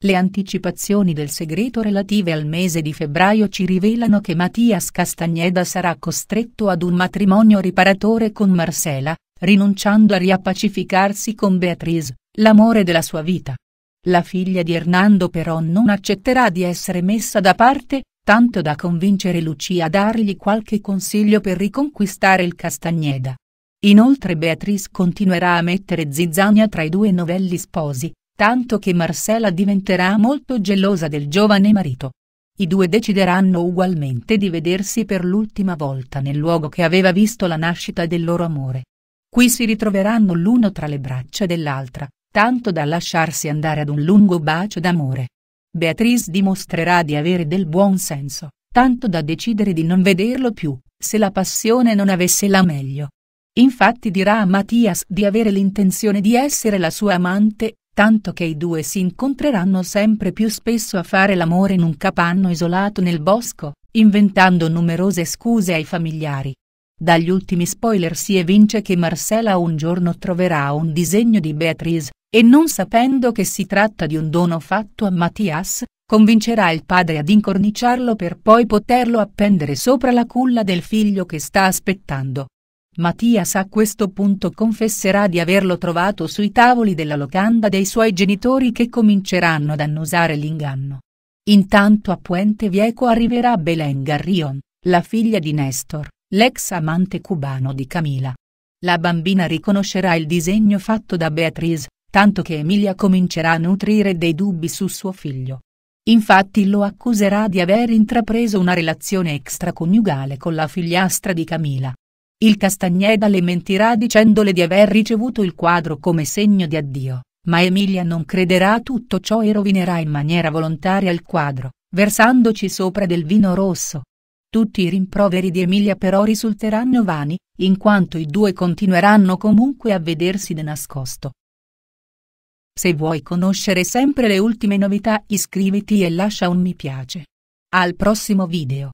Le anticipazioni del segreto relative al mese di febbraio ci rivelano che Mattias Castagneda sarà costretto ad un matrimonio riparatore con Marcela, rinunciando a riappacificarsi con Beatrice, l'amore della sua vita. La figlia di Hernando però non accetterà di essere messa da parte, tanto da convincere Lucia a dargli qualche consiglio per riconquistare il Castagneda. Inoltre Beatrice continuerà a mettere zizzania tra i due novelli sposi, tanto che Marcella diventerà molto gelosa del giovane marito. I due decideranno ugualmente di vedersi per l'ultima volta nel luogo che aveva visto la nascita del loro amore. Qui si ritroveranno l'uno tra le braccia dell'altra, tanto da lasciarsi andare ad un lungo bacio d'amore. Beatrice dimostrerà di avere del buon senso, tanto da decidere di non vederlo più, se la passione non avesse la meglio. Infatti dirà a Mattias di avere l'intenzione di essere la sua amante, tanto che i due si incontreranno sempre più spesso a fare l'amore in un capanno isolato nel bosco, inventando numerose scuse ai familiari. Dagli ultimi spoiler si evince che Marcella un giorno troverà un disegno di Beatrice, e non sapendo che si tratta di un dono fatto a Mattias, convincerà il padre ad incorniciarlo per poi poterlo appendere sopra la culla del figlio che sta aspettando. Mattias a questo punto confesserà di averlo trovato sui tavoli della locanda dei suoi genitori che cominceranno ad annusare l'inganno. Intanto a Puente Vieco arriverà Belen Garrion, la figlia di Nestor, l'ex amante cubano di Camila. La bambina riconoscerà il disegno fatto da Beatrice, tanto che Emilia comincerà a nutrire dei dubbi su suo figlio. Infatti lo accuserà di aver intrapreso una relazione extraconiugale con la figliastra di Camila il Castagneda le mentirà dicendole di aver ricevuto il quadro come segno di addio, ma Emilia non crederà a tutto ciò e rovinerà in maniera volontaria il quadro, versandoci sopra del vino rosso. Tutti i rimproveri di Emilia però risulteranno vani, in quanto i due continueranno comunque a vedersi di nascosto. Se vuoi conoscere sempre le ultime novità iscriviti e lascia un mi piace. Al prossimo video.